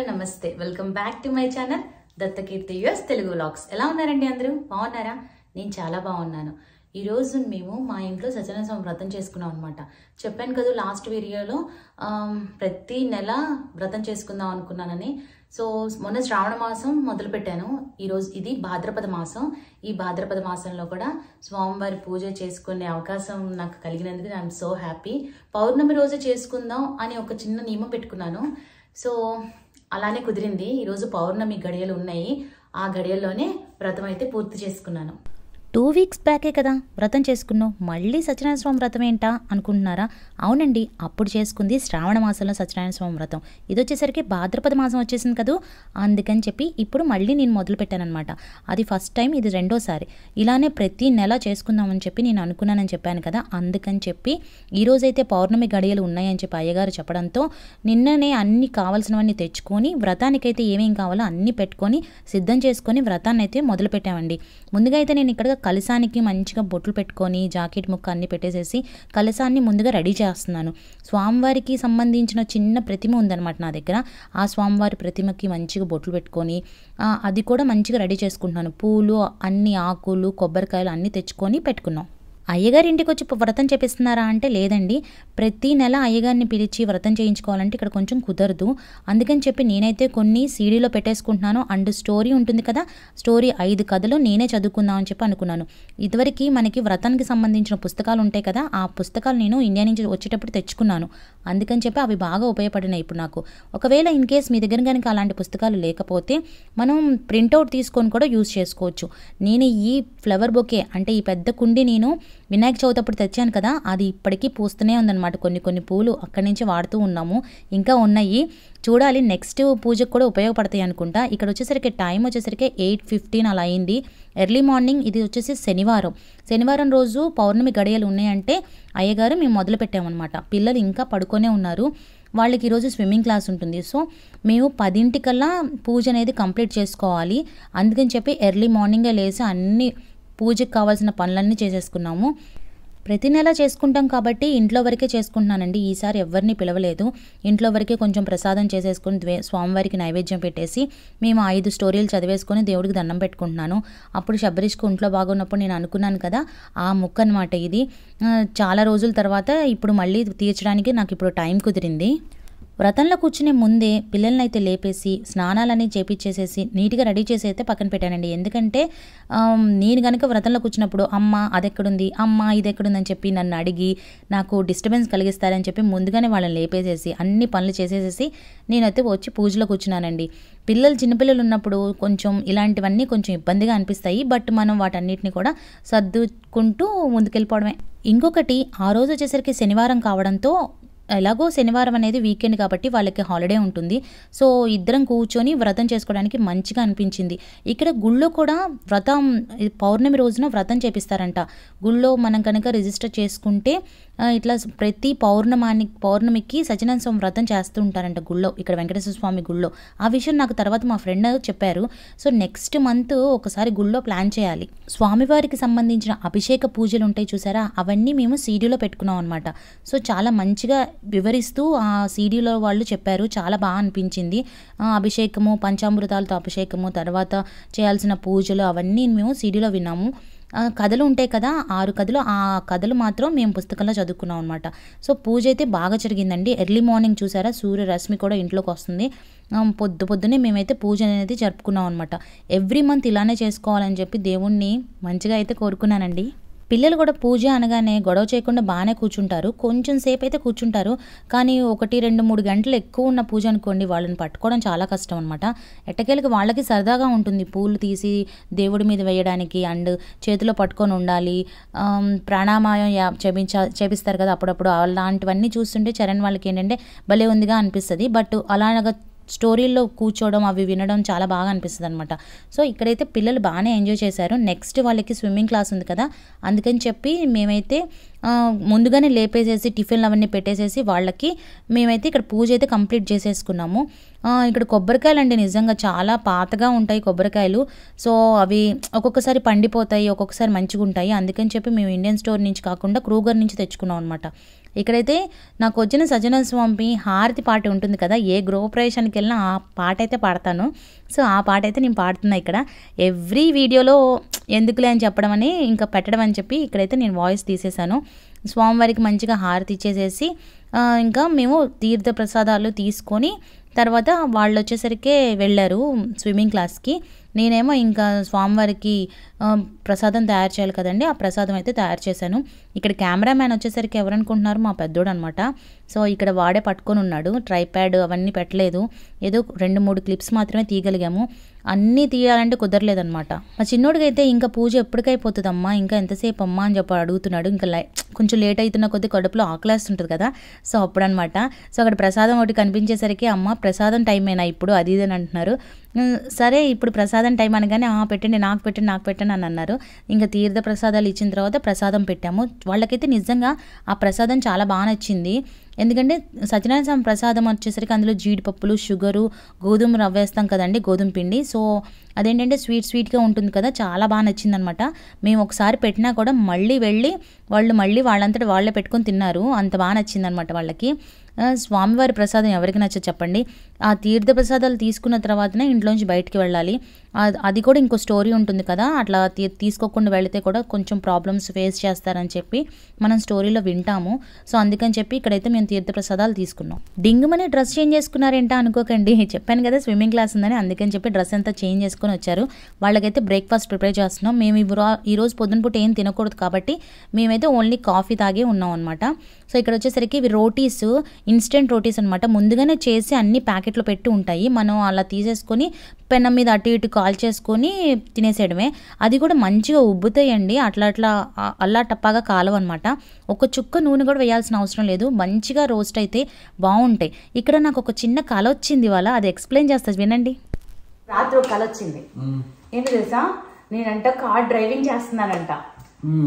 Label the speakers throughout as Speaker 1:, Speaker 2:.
Speaker 1: Hello నమస్తే welcome back to my channel Dattakeerthi US Telugu vlogs ఎలా ఉన్నారండి అందరూ బాగున్నారా నేను చాలా బాగున్నాను ఈరోజు మేము మా ఇంట్లో స్వామి వ్రతం చేసుకున్నాం అనమాట చెప్పాను కదా లాస్ట్ వీడియోలో ప్రతి నెల వ్రతం చేసుకుందాం అనుకున్నానని సో మొన్న శ్రావణ మాసం మొదలుపెట్టాను ఈరోజు ఇది భాద్రపద మాసం ఈ భాద్రపద మాసంలో కూడా స్వామివారి పూజ చేసుకునే అవకాశం నాకు కలిగినందుకు ఐఎమ్ సో హ్యాపీ పౌర్ణమి రోజు చేసుకుందాం అని ఒక చిన్న నియమం పెట్టుకున్నాను సో అలానే కుదిరింది ఈరోజు పౌర్ణమి గడియలు ఉన్నాయి ఆ గడియల్లోనే వ్రతం అయితే పూర్తి చేసుకున్నాను టూ వీక్స్ బ్యాకే కదా వ్రతం చేసుకున్నావు మళ్ళీ సత్యనారాయణ స్వామి వ్రతం ఏంటా అనుకుంటున్నారా అవునండి అప్పుడు చేసుకుంది శ్రావణ మాసంలో సత్యనారాయణ స్వామి వ్రతం ఇది వచ్చేసరికి భాద్రపద మాసం వచ్చేసింది కదా అందుకని చెప్పి ఇప్పుడు మళ్ళీ నేను మొదలు పెట్టానమాట అది ఫస్ట్ టైం ఇది రెండోసారి ఇలానే ప్రతి నెల చేసుకుందామని చెప్పి నేను అనుకున్నానని చెప్పాను కదా అందుకని చెప్పి ఈరోజైతే పౌర్ణమి గడియలు ఉన్నాయని చెప్పి అయ్యగారు చెప్పడంతో నిన్ననే అన్ని కావాల్సినవన్నీ తెచ్చుకొని వ్రతానికైతే ఏమేం కావాలో అన్నీ పెట్టుకొని సిద్ధం చేసుకొని వ్రతాన్ని అయితే మొదలు పెట్టామండి ముందుగా అయితే నేను ఇక్కడ కలసానికి మంచిగా బొట్లు పెట్టుకొని జాకెట్ ముక్క అన్ని పెట్టేసేసి కలసాన్ని ముందుగా రెడీ చేస్తున్నాను స్వామివారికి సంబంధించిన చిన్న ప్రతిమ ఉందన్నమాట నా దగ్గర ఆ స్వామివారి ప్రతిమకి మంచిగా బొట్లు పెట్టుకొని అది కూడా మంచిగా రెడీ చేసుకుంటున్నాను పూలు అన్ని ఆకులు కొబ్బరికాయలు అన్నీ తెచ్చుకొని పెట్టుకున్నాం ఇంటికి వచ్చి వ్రతం చేపిస్తున్నారా అంటే లేదండి ప్రతి నెల అయ్యగారిని పిలిచి వ్రతం చేయించుకోవాలంటే ఇక్కడ కొంచెం కుదరదు అందుకని చెప్పి నేనైతే కొన్ని సీడీలో పెట్టేసుకుంటున్నాను అండ్ స్టోరీ ఉంటుంది కదా స్టోరీ ఐదు కథలు నేనే చదువుకుందామని చెప్పి అనుకున్నాను ఇదివరకు మనకి వ్రతానికి సంబంధించిన పుస్తకాలు ఉంటాయి కదా ఆ పుస్తకాలు నేను ఇండియా నుంచి వచ్చేటప్పుడు తెచ్చుకున్నాను అందుకని చెప్పి అవి బాగా ఉపయోగపడినాయి ఇప్పుడు నాకు ఒకవేళ ఇన్ కేస్ మీ దగ్గర కనుక అలాంటి పుస్తకాలు లేకపోతే మనం ప్రింట్అవుట్ తీసుకొని కూడా యూస్ చేసుకోవచ్చు నేను ఈ ఫ్లవర్ బొకే అంటే ఈ పెద్ద కుండి నేను వినాయక చవితి అప్పుడు తెచ్చాను కదా అది ఇప్పటికీ పూస్తూనే ఉందన్నమాట కొన్ని కొన్ని పూలు అక్కడి నుంచి వాడుతూ ఉన్నాము ఇంకా ఉన్నాయి చూడాలి నెక్స్ట్ పూజకు కూడా ఉపయోగపడతాయి అనుకుంటా ఇక్కడ వచ్చేసరికి టైం వచ్చేసరికి ఎయిట్ ఫిఫ్టీన్ అలా అయింది ఎర్లీ మార్నింగ్ ఇది వచ్చేసి శనివారం శనివారం రోజు పౌర్ణమి గడియలు ఉన్నాయంటే అయ్యగారు మేము మొదలు పెట్టామన్నమాట పిల్లలు ఇంకా పడుకొనే ఉన్నారు వాళ్ళకి ఈరోజు స్విమ్మింగ్ క్లాస్ ఉంటుంది సో మేము పదింటికల్లా పూజ అనేది కంప్లీట్ చేసుకోవాలి అందుకని చెప్పి ఎర్లీ మార్నింగే లేసి అన్ని పూజకు కావాల్సిన పనులన్నీ చేసేసుకున్నాము ప్రతి నెల చేసుకుంటాం కాబట్టి ఇంట్లో వరకే చేసుకుంటున్నానండి ఈసారి ఎవరిని పిలవలేదు ఇంట్లో వరకే కొంచెం ప్రసాదం చేసేసుకుని ద్వే స్వామివారికి నైవేద్యం పెట్టేసి మేము ఐదు స్టోరీలు చదివేసుకొని దేవుడికి దండం పెట్టుకుంటున్నాను అప్పుడు శబరీష్కు ఇంట్లో బాగున్నప్పుడు నేను అనుకున్నాను కదా ఆ ముక్క అనమాట ఇది చాలా రోజుల తర్వాత ఇప్పుడు మళ్ళీ తీర్చడానికి నాకు ఇప్పుడు టైం కుదిరింది వ్రతంలో కూర్చునే ముందే పిల్లల్ని అయితే లేపేసి స్నానాలన్నీ చేపించేసేసి నీట్గా రెడీ చేసి అయితే పక్కన పెట్టానండి ఎందుకంటే నేను కనుక వ్రతంలో కూర్చున్నప్పుడు అమ్మ అది ఎక్కడుంది అమ్మ ఇది ఎక్కడుందని చెప్పి నన్ను అడిగి నాకు డిస్టర్బెన్స్ కలిగిస్తారని చెప్పి ముందుగానే వాళ్ళని లేపేసేసి అన్ని పనులు చేసేసేసి నేనైతే వచ్చి పూజలో కూర్చున్నానండి పిల్లలు చిన్నపిల్లలు ఉన్నప్పుడు కొంచెం ఇలాంటివన్నీ కొంచెం ఇబ్బందిగా అనిపిస్తాయి బట్ మనం వాటన్నిటిని కూడా సర్దుకుంటూ ముందుకెళ్ళిపోవడమే ఇంకొకటి ఆ రోజు వచ్చేసరికి శనివారం కావడంతో ఎలాగో శనివారం అనేది వీకెండ్ కాబట్టి వాళ్ళకి హాలిడే ఉంటుంది సో ఇద్దరం కూర్చొని వ్రతం చేసుకోవడానికి మంచిగా అనిపించింది ఇక్కడ గుళ్ళో కూడా వ్రతం పౌర్ణమి రోజున వ్రతం చేపిస్తారంట గుళ్ళో మనం కనుక రిజిస్టర్ చేసుకుంటే ఇట్లా ప్రతి పౌర్ణమాని పౌర్ణమికి సత్యనారాయణ వ్రతం చేస్తూ ఉంటారంట గుళ్ళో ఇక్కడ వెంకటేశ్వర స్వామి గుళ్ళో ఆ విషయం నాకు తర్వాత మా ఫ్రెండ్ చెప్పారు సో నెక్స్ట్ మంత్ ఒకసారి గుళ్ళో ప్లాన్ చేయాలి స్వామివారికి సంబంధించిన అభిషేక పూజలు ఉంటాయి చూసారా అవన్నీ మేము సీడీలో పెట్టుకున్నాం అనమాట సో చాలా మంచిగా వివరిస్తూ ఆ సీడీలో వాళ్ళు చెప్పారు చాలా బాగా అనిపించింది అభిషేకము పంచామృతాలతో అభిషేకము తర్వాత చేయాల్సిన పూజలు అవన్నీ మేము సీడీలో విన్నాము కథలు ఉంటాయి కదా ఆరు కథలు ఆ కథలు మాత్రం మేము పుస్తకంలో చదువుకున్నాం అనమాట సో పూజ అయితే బాగా జరిగిందండి ఎర్లీ మార్నింగ్ చూసారా సూర్యరశ్మి కూడా ఇంట్లోకి వస్తుంది పొద్దు పొద్దునే మేమైతే పూజ అనేది జరుపుకున్నాం అనమాట ఎవ్రీ మంత్ ఇలానే చేసుకోవాలని చెప్పి దేవుణ్ణి మంచిగా అయితే కోరుకున్నానండి పిల్లలు కూడా పూజ అనగానే గొడవ చేయకుండా బాగానే కూర్చుంటారు కొంచెం సేపు అయితే కూర్చుంటారు కానీ ఒకటి రెండు మూడు గంటలు ఎక్కువ ఉన్న పూజ అనుకోండి వాళ్ళని పట్టుకోవడం చాలా కష్టం అనమాట ఎట్టకేలకు వాళ్ళకి సరదాగా ఉంటుంది పూలు తీసి దేవుడి మీద వేయడానికి అండ్ చేతిలో పట్టుకొని ఉండాలి ప్రాణామాయం చేపించా చేపిస్తారు కదా అప్పుడప్పుడు అలాంటివన్నీ చూస్తుంటే చరణ్ వాళ్ళకి ఏంటంటే భలే ఉందిగా అనిపిస్తుంది బట్ అలాగా స్టోరీల్లో కూర్చోవడం అవి వినడం చాలా బాగా అనిపిస్తుంది అనమాట సో ఇక్కడైతే పిల్లలు బాగానే ఎంజాయ్ చేశారు నెక్స్ట్ వాళ్ళకి స్విమ్మింగ్ క్లాస్ ఉంది కదా అందుకని చెప్పి మేమైతే ముందుగానే లేపేసేసి టిఫిన్లు అవన్నీ పెట్టేసేసి వాళ్ళకి మేమైతే ఇక్కడ పూజ అయితే కంప్లీట్ చేసేసుకున్నాము ఇక్కడ కొబ్బరికాయలు అండి నిజంగా చాలా పాతగా ఉంటాయి కొబ్బరికాయలు సో అవి ఒక్కొక్కసారి పండిపోతాయి ఒక్కొక్కసారి మంచిగా ఉంటాయి అందుకని చెప్పి మేము ఇండియన్ స్టోర్ నుంచి కాకుండా క్రూగర్ నుంచి తెచ్చుకున్నాం అనమాట ఇక్కడైతే నాకు వచ్చిన సజ్జన స్వామి హారతి పాట ఉంటుంది కదా ఏ ప్రవేశానికి వెళ్ళినా ఆ పాట అయితే పాడతాను సో ఆ పాట అయితే నేను పాడుతున్నా ఇక్కడ ఎవ్రీ వీడియోలో ఎందుకులే అని చెప్పడం అని ఇంకా పెట్టడం అని చెప్పి ఇక్కడైతే నేను వాయిస్ తీసేశాను స్వామివారికి మంచిగా హారతి ఇచ్చేసేసి ఇంకా మేము తీర్థ ప్రసాదాలు తీసుకొని తర్వాత వాళ్ళు వచ్చేసరికి వెళ్ళారు స్విమ్మింగ్ క్లాస్కి నేనేమో ఇంకా స్వామివారికి ప్రసాదం తయారు చేయాలి కదండి ఆ ప్రసాదం అయితే తయారు చేశాను ఇక్కడ కెమెరామ్యాన్ వచ్చేసరికి ఎవరనుకుంటున్నారు మా పెద్దోడు అనమాట సో ఇక్కడ వాడే పట్టుకొని ఉన్నాడు ట్రైప్యాడ్ అవన్నీ పెట్టలేదు ఏదో రెండు మూడు క్లిప్స్ మాత్రమే తీయగలిగాము అన్నీ తీయాలంటే కుదరలేదనమాట మా చిన్నోడికైతే ఇంకా పూజ ఎప్పటికైపోతుందమ్మా ఇంకా ఎంతసేపు అమ్మా అని చెప్పి అడుగుతున్నాడు ఇంకా కొంచెం లేట్ అవుతున్న కొద్దీ కడుపులో ఆకలేస్తుంటుంది కదా సో అప్పుడనమాట సో అక్కడ ప్రసాదం ఒకటి కనిపించేసరికి అమ్మ ప్రసాదం టైం అయినా ఇప్పుడు అది ఇది అని అంటున్నారు సరే ఇప్పుడు ప్రసాదం టైం అనగానే ఆ పెట్టండి నాకు పెట్టండి నాకు పెట్టండి అని అన్నారు ఇంకా తీర్థ ప్రసాదాలు ఇచ్చిన తర్వాత ప్రసాదం పెట్టాము వాళ్ళకైతే నిజంగా ఆ ప్రసాదం చాలా బాగా నచ్చింది ఎందుకంటే సత్యనారాయణ స్వామి ప్రసాదం వచ్చేసరికి అందులో జీడిపప్పులు షుగరు గోధుమ రవ్వ వేస్తాం కదండి గోధుమ పిండి సో అదేంటంటే స్వీట్ స్వీట్గా ఉంటుంది కదా చాలా బాగా నచ్చిందనమాట మేము ఒకసారి పెట్టినా కూడా మళ్ళీ వెళ్ళి వాళ్ళు మళ్ళీ వాళ్ళంతటి వాళ్ళే పెట్టుకొని తిన్నారు అంత బాగా నచ్చిందనమాట వాళ్ళకి స్వామివారి ప్రసాదం ఎవరికి నచ్చ చెప్పండి ఆ తీర్థ ప్రసాదాలు తీసుకున్న తర్వాతనే ఇంట్లోంచి బయటికి వెళ్ళాలి అది కూడా ఇంకో స్టోరీ ఉంటుంది కదా అట్లా తీసుకోకుండా వెళితే కూడా కొంచెం ప్రాబ్లమ్స్ ఫేస్ చేస్తారని చెప్పి మనం స్టోరీలో వింటాము సో అందుకని చెప్పి ఇక్కడైతే మేము తీర్థ ప్రసాదాలు తీసుకున్నాం డింగుమని డ్రెస్ చేంజ్ చేసుకున్నారేంటా అనుకోకండి చెప్పాను కదా స్విమ్మింగ్ క్లాస్ ఉందని అందుకని చెప్పి డ్రెస్ అంతా చేంజ్ చేసుకుని వచ్చారు వాళ్ళకైతే బ్రేక్ఫాస్ట్ ప్రిపేర్ చేస్తున్నాం మేము ఈ రోజు పొద్దున పూట ఏం తినకూడదు కాబట్టి మేమైతే ఓన్లీ కాఫీ తాగే ఉన్నాం అనమాట సో ఇక్కడ వచ్చేసరికి ఇవి రోటీస్ ఇన్స్టెంట్ రోటీస్ అనమాట ముందుగానే చేసి అన్ని ప్యాకెట్లో పెట్టి ఉంటాయి మనం అలా తీసేసుకొని పెన్న మీద అటు ఇటు కాల్ చేసుకొని తినేసేయడమే అది కూడా మంచిగా ఉబ్బుతాయండి అట్లా అట్లా అల్లా టప్పాగా కాలవన్నమాట ఒక చుక్క నూనె కూడా వేయాల్సిన అవసరం లేదు మంచిగా రోస్ట్ అయితే బాగుంటాయి ఇక్కడ నాకు ఒక చిన్న కళ వచ్చింది వాళ్ళ అది ఎక్స్ప్లెయిన్ చేస్తా వినండి రాత్రి ఒక కళ వచ్చింది ఏంటి తెలుసా నేనంట కార్ డ్రైవింగ్ చేస్తున్నానంట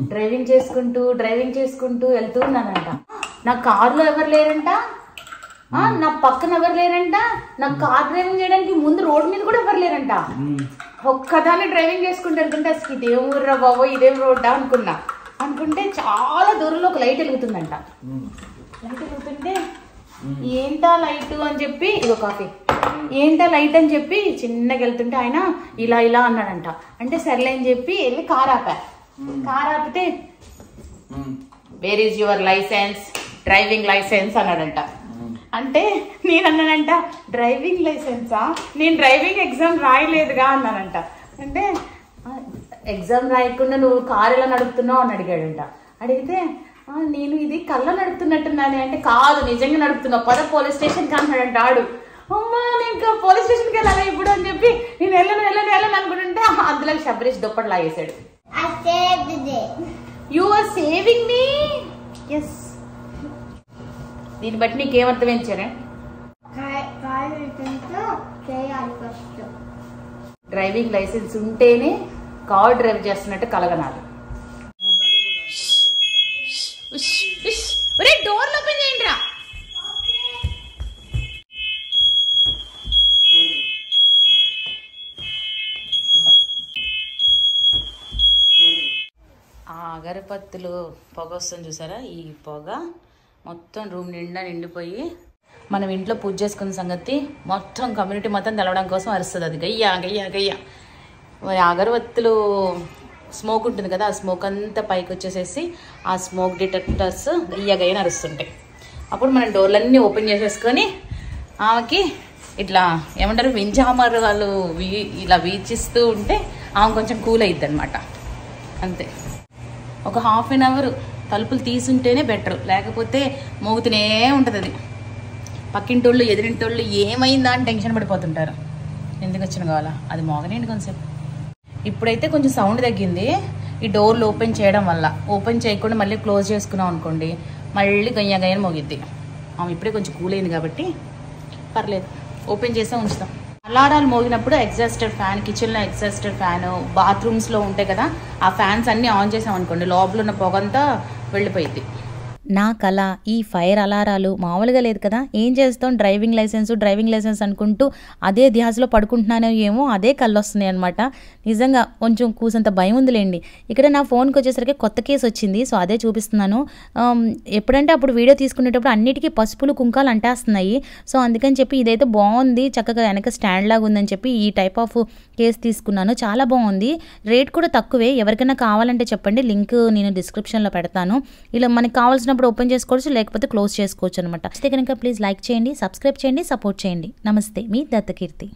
Speaker 1: డ్రైవింగ్ hmm. చేసుకుంటూ డ్రైవింగ్ చేసుకుంటూ వెళ్తూ ఉన్నానంట నా కారులో ఎవరు లేరంట hmm. నా పక్కన ఎవరు లేరంట నా hmm. కార్ డ్రైవింగ్ చేయడానికి ముందు రోడ్ మీద కూడా ఎవరు లేరంట ఒక్కదాన్ని డ్రైవింగ్ చేసుకుంటే వెళ్తుంటే అసలు ఇదేం ఊర్రా బాబో ఇదేం రోడ్డా అనుకున్నా అనుకుంటే చాలా దూరంలో ఒక లైట్ వెలుగుతుందంట లైట్ వెలుగుతుంటే ఏంటా లైట్ అని చెప్పి ఇదో కాఫీ ఏంటా లైట్ అని చెప్పి చిన్నగా వెళ్తుంటే ఆయన ఇలా ఇలా అన్నాడంట అంటే సర్లే అని చెప్పి వెళ్ళి కార్ ఆపా కార్ ఆపితే where is your license driving license అన్నాడంట అంటే నేను అన్నానంట డ్రైవింగ్ లైసెన్సా నేను డ్రైవింగ్ ఎగ్జామ్ రాయలేదుగా అన్నానంట అంటే ఎగ్జామ్ రాయకుండా నువ్వు కారు ఎలా నడుపుతున్నావు అని అడిగాడంట అడిగితే నేను ఇది కళ్ళ నడుపుతున్నట్టున్నాను అంటే కాదు నిజంగా నడుపుతున్నావు పద పోలీస్ స్టేషన్కి అన్నాడంట ఆడు అమ్మా నేను ఇంకా పోలీస్ స్టేషన్కి వెళ్ళాలి ఇప్పుడు అని చెప్పి నేను వెళ్ళను వెళ్ళను వెళ్ళను అనుకుంటుంటే అందులో శబరీష్ దుప్పటి లాగేశాడు saved it. You are saving me? Yes. దీన్ని బట్టి నీకు ఏమర్థమైంది సరే డ్రైవింగ్ లైసెన్స్ ఉంటేనే కార్ డ్రైవ్ చేస్తున్నట్టు కలగనాలి అగరపత్తులు పొగ వస్తుంది చూసారా ఈ పొగ మొత్తం రూమ్ నిండా నిండిపోయి మనం ఇంట్లో పూజ చేసుకున్న సంగతి మొత్తం కమ్యూనిటీ మొత్తం తెలవడం కోసం అరుస్తుంది అది గయ్యా గయ్యా గయ్యా మరి అగరవత్తులు స్మోక్ ఉంటుంది కదా ఆ స్మోక్ అంతా పైకి వచ్చేసేసి ఆ స్మోక్ డిటెక్టర్స్ గయ్యా గయ్యని అరుస్తుంటాయి అప్పుడు మనం డోర్లన్నీ ఓపెన్ చేసేసుకొని ఆమెకి ఇట్లా ఏమంటారు వింజామర్ వాళ్ళు ఇలా వీచిస్తూ ఉంటే ఆమె కొంచెం కూల్ అయిద్ది అనమాట అంతే ఒక హాఫ్ అన్ అవర్ తలుపులు తీసుంటేనే బెటర్ లేకపోతే మోగుతూనే ఉంటుంది అది పక్కింటోళ్ళు ఎదిరింటోళ్ళు ఏమైందా అని టెన్షన్ పడిపోతుంటారు ఎందుకు వచ్చిన కావాలా అది మోగనేయండి కొంచెం ఇప్పుడైతే కొంచెం సౌండ్ తగ్గింది ఈ డోర్లు ఓపెన్ చేయడం వల్ల ఓపెన్ చేయకుండా మళ్ళీ క్లోజ్ చేసుకున్నాం అనుకోండి మళ్ళీ గయ్యా గయ్యని మోగిద్ది ఆమె ఇప్పుడే కొంచెం కూల్ అయింది కాబట్టి పర్లేదు ఓపెన్ చేసే ఉంచుతాం లాడాలు మోగినప్పుడు ఎగ్జాస్టర్ ఫ్యాన్ కిచెన్లో ఎగ్జాస్టర్ ఫ్యాన్ బాత్రూమ్స్లో ఉంటాయి కదా ఆ ఫ్యాన్స్ అన్నీ ఆన్ చేసామనుకోండి లోపల ఉన్న పొగంతా వెళ్ళిపోయింది నా కళ ఈ ఫైర్ అలారాలు మామూలుగా లేదు కదా ఏం చేస్తాం డ్రైవింగ్ లైసెన్స్ డ్రైవింగ్ లైసెన్స్ అనుకుంటూ అదే ధ్యాసలో పడుకుంటున్నానో ఏమో అదే కళ్ళు వస్తున్నాయి అనమాట నిజంగా కొంచెం కూసంత భయం ఉందిలేండి ఇక్కడ నా ఫోన్కి వచ్చేసరికి కొత్త కేసు వచ్చింది సో అదే చూపిస్తున్నాను ఎప్పుడంటే అప్పుడు వీడియో తీసుకునేటప్పుడు అన్నిటికీ పసుపులు కుంకాలు అంటేస్తున్నాయి సో అందుకని చెప్పి ఇదైతే బాగుంది చక్కగా వెనక స్టాండ్ లాగా ఉందని చెప్పి ఈ టైప్ ఆఫ్ కేసు తీసుకున్నాను చాలా బాగుంది రేట్ కూడా తక్కువే ఎవరికైనా కావాలంటే చెప్పండి లింక్ నేను డిస్క్రిప్షన్లో పెడతాను ఇలా మనకి కావాల్సిన నచ్చినప్పుడు ఓపెన్ చేసుకోవచ్చు లేకపోతే క్లోజ్ చేసుకోవచ్చు అనమాట అయితే కనుక ప్లీజ్ లైక్ చేయండి సబ్స్క్రైబ్ చేయండి సపోర్ట్ చేయండి నమస్తే మీ దత్తకీర్తి